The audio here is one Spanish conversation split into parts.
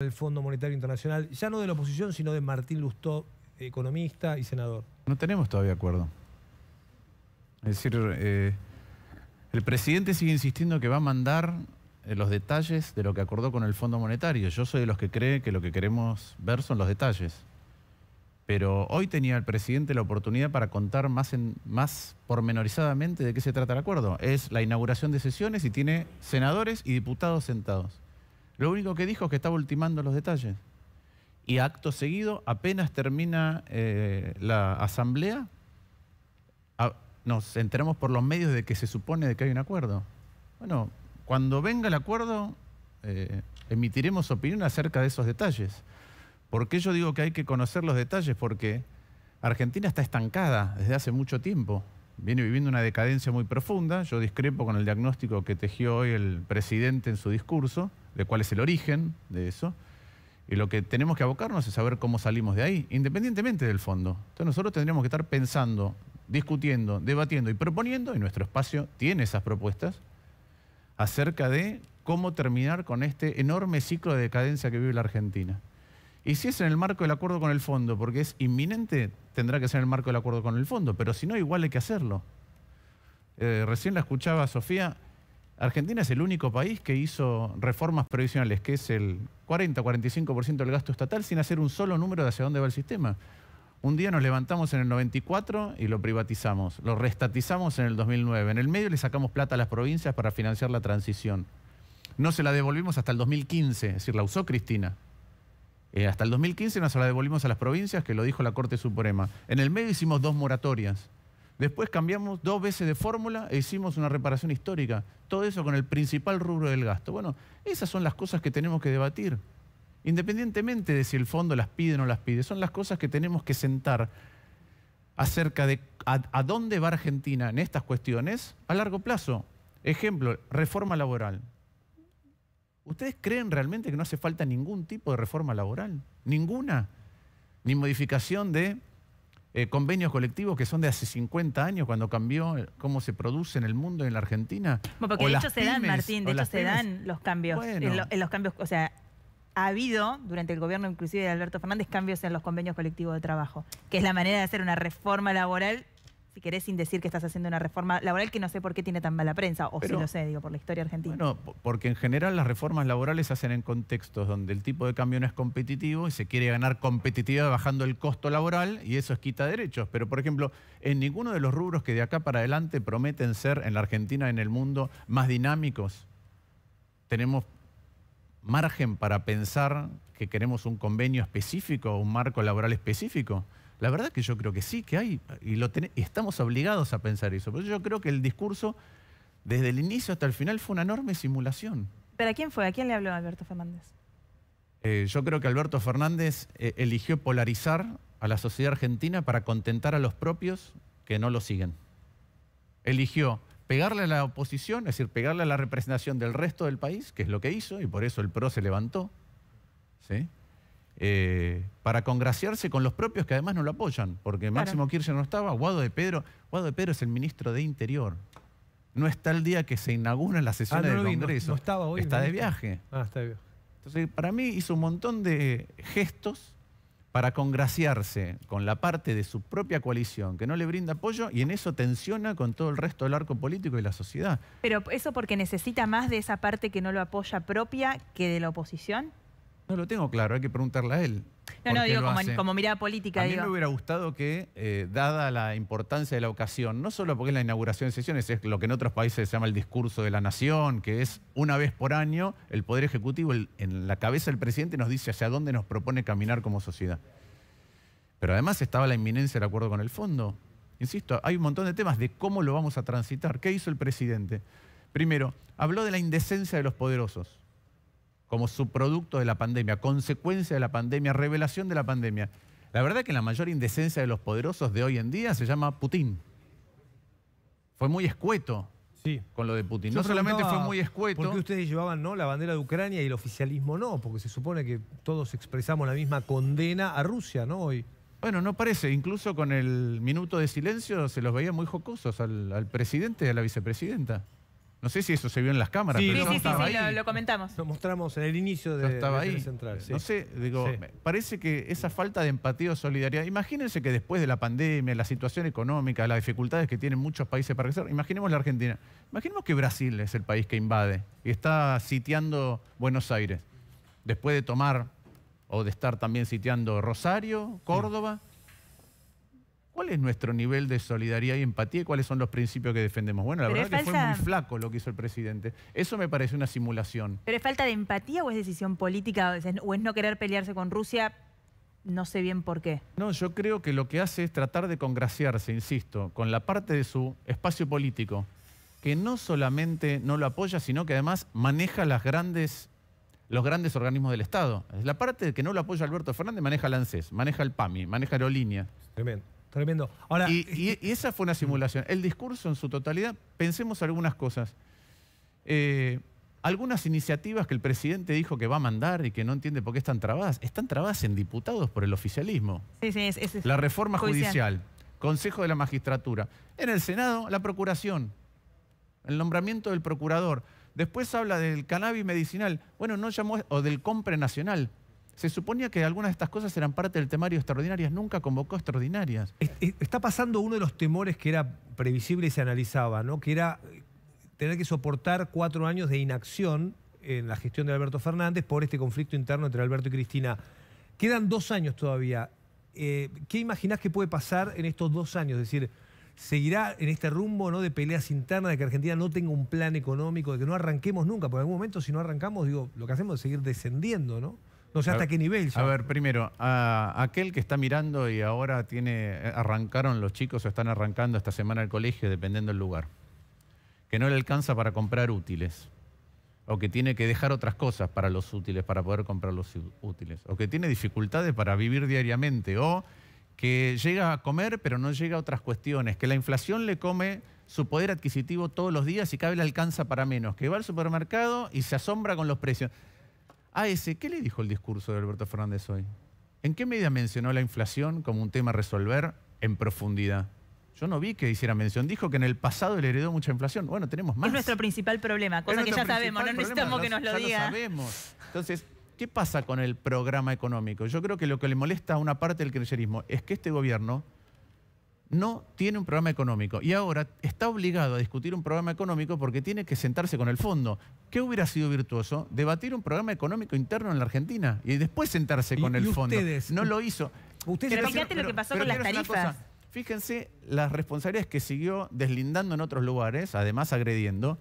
del Fondo Monetario Internacional, ya no de la oposición, sino de Martín Lustó, economista y senador? No tenemos todavía acuerdo. Es decir, eh, el presidente sigue insistiendo que va a mandar eh, los detalles de lo que acordó con el Fondo Monetario. Yo soy de los que cree que lo que queremos ver son los detalles. Pero hoy tenía el presidente la oportunidad para contar más, en, más pormenorizadamente de qué se trata el acuerdo. Es la inauguración de sesiones y tiene senadores y diputados sentados. Lo único que dijo es que estaba ultimando los detalles. Y acto seguido, apenas termina eh, la asamblea, nos enteramos por los medios de que se supone que hay un acuerdo. Bueno, cuando venga el acuerdo, eh, emitiremos opinión acerca de esos detalles. Porque yo digo que hay que conocer los detalles? Porque Argentina está estancada desde hace mucho tiempo viene viviendo una decadencia muy profunda. Yo discrepo con el diagnóstico que tejió hoy el presidente en su discurso, de cuál es el origen de eso. Y lo que tenemos que abocarnos es saber cómo salimos de ahí, independientemente del fondo. Entonces nosotros tendríamos que estar pensando, discutiendo, debatiendo y proponiendo, y nuestro espacio tiene esas propuestas, acerca de cómo terminar con este enorme ciclo de decadencia que vive la Argentina. Y si es en el marco del acuerdo con el fondo, porque es inminente, tendrá que ser en el marco del acuerdo con el fondo, pero si no, igual hay que hacerlo. Eh, recién la escuchaba Sofía, Argentina es el único país que hizo reformas previsionales, que es el 40-45% del gasto estatal, sin hacer un solo número de hacia dónde va el sistema. Un día nos levantamos en el 94 y lo privatizamos, lo restatizamos en el 2009. En el medio le sacamos plata a las provincias para financiar la transición. No se la devolvimos hasta el 2015, es decir, la usó Cristina. Eh, hasta el 2015 nos la devolvimos a las provincias, que lo dijo la Corte Suprema. En el medio hicimos dos moratorias. Después cambiamos dos veces de fórmula e hicimos una reparación histórica. Todo eso con el principal rubro del gasto. Bueno, esas son las cosas que tenemos que debatir. Independientemente de si el fondo las pide o no las pide, son las cosas que tenemos que sentar acerca de a dónde va Argentina en estas cuestiones a largo plazo. Ejemplo, reforma laboral. ¿Ustedes creen realmente que no hace falta ningún tipo de reforma laboral? Ninguna. Ni modificación de eh, convenios colectivos que son de hace 50 años, cuando cambió eh, cómo se produce en el mundo y en la Argentina. porque de hecho se dan, Martín, de hecho se dan los cambios. Eh, en los cambios, o sea, ha habido, durante el gobierno inclusive de Alberto Fernández, cambios en los convenios colectivos de trabajo, que es la manera de hacer una reforma laboral si querés, sin decir que estás haciendo una reforma laboral que no sé por qué tiene tan mala prensa, o si no lo sé, digo, por la historia argentina. No, porque en general las reformas laborales se hacen en contextos donde el tipo de cambio no es competitivo y se quiere ganar competitividad bajando el costo laboral y eso es quita derechos. Pero, por ejemplo, en ninguno de los rubros que de acá para adelante prometen ser en la Argentina, en el mundo, más dinámicos, tenemos margen para pensar que queremos un convenio específico, un marco laboral específico. La verdad que yo creo que sí, que hay, y, estamos obligados a pensar eso. Pero yo creo que el discurso, desde el inicio hasta el final, fue una enorme simulación. ¿Pero a quién fue? ¿A quién le habló Alberto Fernández? Eh, yo creo que Alberto Fernández eh, eligió polarizar a la sociedad argentina para contentar a los propios que no lo siguen. Eligió pegarle a la oposición, es decir, pegarle a la representación del resto del país, que es lo que hizo, y por eso el PRO se levantó. ¿sí? Eh, para congraciarse con los propios que además no lo apoyan, porque Máximo Kirchner no estaba, Guado de Pedro, Guado de Pedro es el ministro de Interior. No está el día que se inaugura la sesión ah, del Congreso. No, estaba hoy, está de viaje. Ah, está de viaje. Entonces, para mí hizo un montón de gestos para congraciarse con la parte de su propia coalición que no le brinda apoyo y en eso tensiona con todo el resto del arco político y la sociedad. Pero eso porque necesita más de esa parte que no lo apoya propia que de la oposición. No lo tengo claro, hay que preguntarle a él. No, no, digo como, mirada política. A mí me hubiera gustado que, eh, dada la importancia de la ocasión, no solo porque es la inauguración de sesiones, es lo que en otros países se llama el discurso de la nación, que es una vez por año el Poder Ejecutivo en la cabeza del presidente nos dice hacia dónde nos propone caminar como sociedad. Pero además estaba la inminencia del acuerdo con el fondo. Insisto, hay un montón de temas de cómo lo vamos a transitar. ¿Qué hizo el presidente? Primero, habló de la indecencia de los poderosos como subproducto de la pandemia, consecuencia de la pandemia, revelación de la pandemia. La verdad es que la mayor indecencia de los poderosos de hoy en día se llama Putin. Fue muy escueto sí. con lo de Putin. no solamente fue muy escueto. ¿Por ustedes llevaban no la bandera de Ucrania y el oficialismo no? Porque se supone que todos expresamos la misma condena a Rusia, ¿no? Hoy. Bueno, no parece. Incluso con el minuto de silencio se los veía muy jocosos al presidente y a la vicepresidenta. No sé si eso se vio en las cámaras. Sí, sí, sí, lo, comentamos. Lo mostramos en el inicio de, la estaba Central. Sí. No sé, digo, parece que esa falta de empatía o solidaridad. Imagínense que después de la pandemia, la situación económica, las dificultades que tienen muchos países para crecer, imaginemos la Argentina. Imaginemos que Brasil es el país que invade y está sitiando Buenos Aires. Después de tomar o de estar también sitiando Rosario, Córdoba ¿Cuál es nuestro nivel de solidaridad y empatía y cuáles son los principios que defendemos? Bueno, la verdad es que fue muy flaco lo que hizo el presidente. Eso me parece una simulación. ¿Pero es falta de empatía o es decisión política o es no querer pelearse con Rusia? No sé bien por qué. No, yo creo que lo que hace es tratar de congraciarse, insisto, con la parte de su espacio político, que no solamente no lo apoya, sino que además maneja los grandes organismos del Estado. La parte que no lo apoya Alberto Fernández maneja el ANSES, maneja el PAMI, maneja Aerolínea. Tremendo. Tremendo. Ahora, este y, esa fue una simulación. El discurso en su totalidad, pensemos algunas cosas. Eh, algunas iniciativas que el presidente dijo que va a mandar y que no entiende por qué están trabadas, están trabadas en diputados por el oficialismo. Sí, sí, es, la reforma judicial, Consejo de la Magistratura. En el Senado, la Procuración, el nombramiento del procurador. Después habla del cannabis medicinal, bueno, no llamó, o del compre nacional. Se suponía que algunas de estas cosas eran parte del temario extraordinarias, nunca convocó extraordinarias. Está pasando uno de los temores que era previsible y se analizaba, ¿no? Que era eh, tener que soportar cuatro años de inacción en la gestión de Alberto Fernández por este conflicto interno entre Alberto y Cristina. Quedan dos años todavía. Eh, ¿Qué imaginás que puede pasar en estos dos años? Es decir, ¿seguirá en este rumbo ¿no? de peleas internas, de que Argentina no tenga un plan económico, de que no arranquemos nunca? Porque en algún momento, si no arrancamos, digo, lo que hacemos es seguir descendiendo, ¿no? No sé hasta qué nivel. A ver, primero, a aquel que está mirando y ahora tiene, arrancaron los chicos o están arrancando esta semana el colegio, dependiendo del lugar, que no le alcanza para comprar útiles, o que tiene que dejar otras cosas para los útiles, para poder comprar los útiles, o que tiene dificultades para vivir diariamente, o que llega a comer pero no llega a otras cuestiones, que la inflación le come su poder adquisitivo todos los días y cada vez le alcanza para menos, que va al supermercado y se asombra con los precios a ese, ¿qué le dijo el discurso de Alberto Fernández hoy? ¿En qué medida mencionó la inflación como un tema a resolver en profundidad? Yo no vi que hiciera mención. Dijo que en el pasado le heredó mucha inflación. Bueno, tenemos más. Es nuestro principal problema, cosa que ya sabemos, no necesitamos que nos lo ya Lo sabemos. Entonces, ¿qué pasa con el programa económico? Yo creo que lo que le molesta a una parte del creyerismo es que este gobierno no tiene un programa económico y ahora está obligado a discutir un programa económico porque tiene que sentarse con el fondo. ¿Qué hubiera sido virtuoso? Debatir un programa económico interno en la Argentina y después sentarse con el fondo. No lo hizo. pero fíjate lo que pasó con las tarifas. Fíjense las responsabilidades que siguió deslindando en otros lugares, además agrediendo,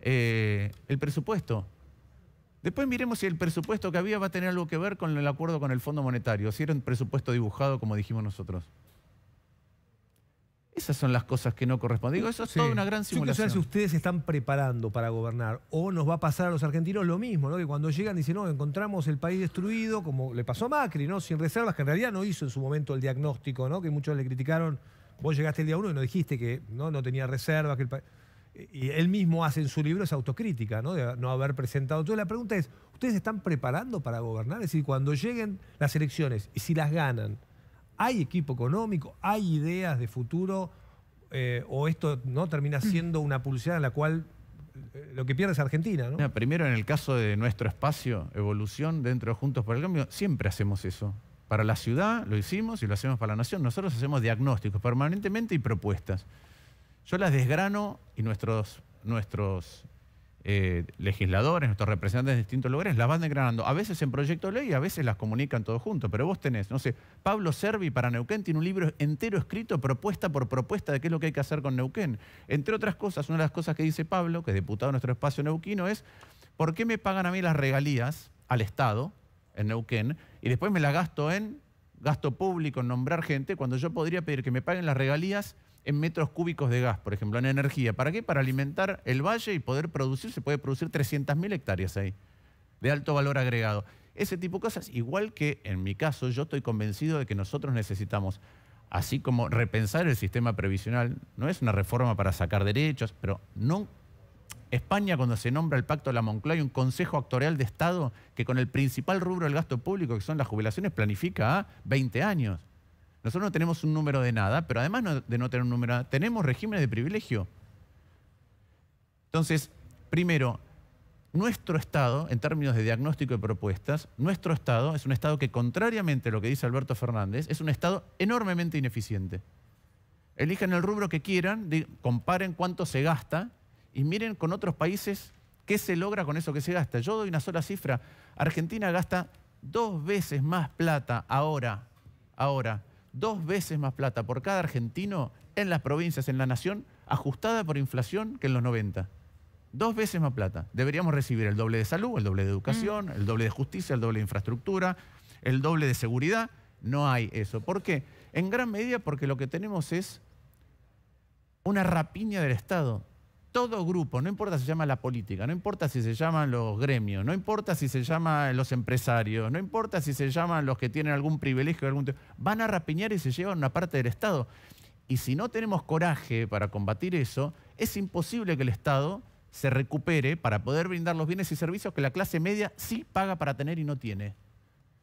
eh, el presupuesto. Después miremos si el presupuesto que había va a tener algo que ver con el acuerdo con el Fondo Monetario, si era un presupuesto dibujado como dijimos nosotros. Esas son las cosas que no corresponden. eso es toda una gran simulación. Yo si ustedes están preparando para gobernar o nos va a pasar a los argentinos lo mismo, ¿no? Que cuando llegan dicen, no, encontramos el país destruido, como le pasó a Macri, ¿no? Sin reservas, que en realidad no hizo en su momento el diagnóstico, ¿no? Que muchos le criticaron. Vos llegaste el día uno y no dijiste que no, tenía reservas, que el Y él mismo hace en su libro esa autocrítica, ¿no? De no haber presentado. Entonces la pregunta es, ¿ustedes están preparando para gobernar? Es decir, cuando lleguen las elecciones y si las ganan, hay equipo económico, hay ideas de futuro, eh, o esto no termina mm. siendo una pulsada en la cual eh, lo que pierde es Argentina, Primero, en el caso de nuestro espacio, evolución dentro de Juntos por el Cambio, siempre hacemos eso. Para la ciudad lo hicimos y lo hacemos para la nación. Nosotros hacemos diagnósticos permanentemente y propuestas. Yo las desgrano y nuestros, nuestros eh, legisladores, nuestros representantes de distintos lugares, las van degradando a veces en proyecto de ley y a veces las comunican todos juntos. Pero vos tenés, no sé, Pablo Servi para Neuquén tiene un libro entero escrito, propuesta por propuesta, de qué es lo que hay que hacer con Neuquén. Entre otras cosas, una de las cosas que dice Pablo, que es diputado de nuestro espacio neuquino, es ¿por qué me pagan a mí las regalías al Estado en Neuquén y después me las gasto en gasto público en nombrar gente cuando yo podría pedir que me paguen las regalías en metros cúbicos de gas, por ejemplo, en energía. ¿Para qué? Para alimentar el valle y poder producir, se puede producir 300.000 hectáreas ahí, de alto valor agregado. Ese tipo de cosas, igual que en mi caso, yo estoy convencido de que nosotros necesitamos, así como repensar el sistema previsional, no es una reforma para sacar derechos, pero no España, cuando se nombra el Pacto de la Moncloa, un Consejo Actorial de Estado que con el principal rubro del gasto público, que son las jubilaciones, planifica a 20 años. Nosotros no tenemos un número de nada, pero además de no tener un número, tenemos regímenes de privilegio. Entonces, primero, nuestro Estado, en términos de diagnóstico y propuestas, nuestro Estado es un Estado que, contrariamente a lo que dice Alberto Fernández, es un Estado enormemente ineficiente. Elijan el rubro que quieran, comparen cuánto se gasta y miren con otros países qué se logra con eso que se gasta. Yo doy una sola cifra. Argentina gasta dos veces más plata ahora, ahora, dos veces más plata por cada argentino en las provincias, en la nación, ajustada por inflación que en los 90. Dos veces más plata. Deberíamos recibir el doble de salud, el doble de educación, mm. el doble de justicia, el doble de infraestructura, el doble de seguridad. No hay eso. ¿Por qué? En gran medida porque lo que tenemos es una rapiña del Estado todo grupo, no importa si se llama la política, no importa si se llaman los gremios, no importa si se llaman los empresarios, no importa si se llaman los que tienen algún privilegio, algún... van a rapiñar y se llevan una parte del Estado. Y si no tenemos coraje para combatir eso, es imposible que el Estado se recupere para poder brindar los bienes y servicios que la clase media sí paga para tener y no tiene.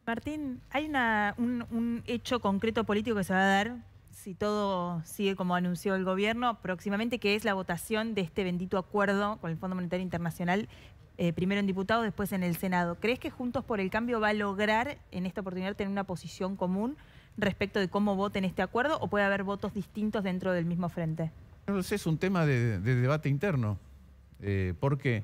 Martín, hay un, un hecho concreto político que se va a dar si todo sigue como anunció el gobierno, próximamente, que es la votación de este bendito acuerdo con el Fondo Monetario Internacional, eh, primero en diputados, después en el Senado. ¿Crees que Juntos por el Cambio va a lograr en esta oportunidad tener una posición común respecto de cómo voten este acuerdo o puede haber votos distintos dentro del mismo frente? No sé, es un tema de, debate interno, eh, porque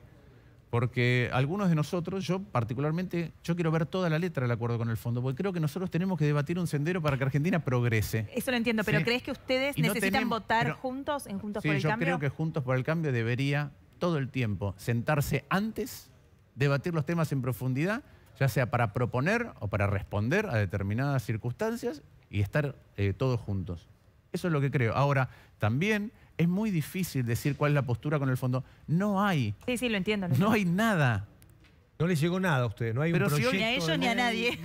porque algunos de nosotros, yo particularmente, yo quiero ver toda la letra del acuerdo con el fondo, porque creo que nosotros tenemos que debatir un sendero para que Argentina progrese. Eso lo entiendo, pero ¿crees que ustedes necesitan votar juntos en Juntos por el Cambio? yo creo que Juntos por el Cambio debería todo el tiempo sentarse antes, debatir los temas en profundidad, ya sea para proponer o para responder a determinadas circunstancias y estar eh, todos juntos. Eso es lo que creo. Ahora, también es muy difícil decir cuál es la postura con el fondo. No hay. Sí, sí, lo entiendo. no hay nada. No le llegó nada a usted. no hay un proyecto. ni a ellos ni a nadie.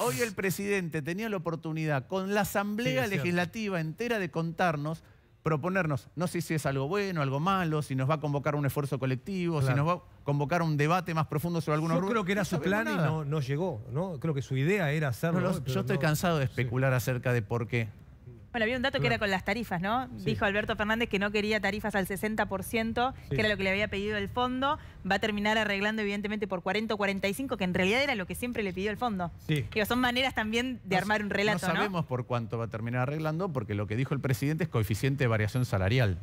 Hoy, el presidente tenía la oportunidad con la Asamblea Legislativa entera de contarnos, proponernos, no sé si es algo bueno, algo malo, si nos va a convocar un esfuerzo colectivo, si nos va a convocar un debate más profundo sobre algunos... Yo creo que era su plan y no, llegó, ¿no? Creo que su idea era hacerlo. yo estoy cansado de especular acerca de por qué. Bueno, había un dato que era con las tarifas, ¿no? Dijo Alberto Fernández que no quería tarifas al 60%, que era lo que le había pedido el fondo. Va a terminar arreglando, evidentemente, por 40 o 45, que en realidad era lo que siempre le pidió el fondo. Sí. son maneras también de armar un relato, ¿no? sabemos por cuánto va a terminar arreglando, porque lo que dijo el presidente es coeficiente de variación salarial.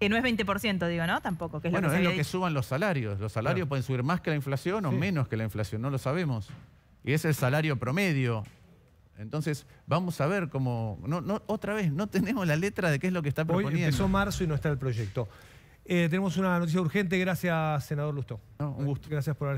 Que no es 20%, digo, ¿no? Tampoco. Que es bueno, lo que es lo que suban los salarios. Los salarios pueden subir más que la inflación o menos que la inflación, no lo sabemos. Y es el salario promedio entonces, vamos a ver cómo... No, no, otra vez, no tenemos la letra de qué es lo que está proponiendo. Hoy empezó marzo y no está el proyecto. Eh, tenemos una noticia urgente. Gracias, senador Lustó. un gusto. Gracias por haber estado.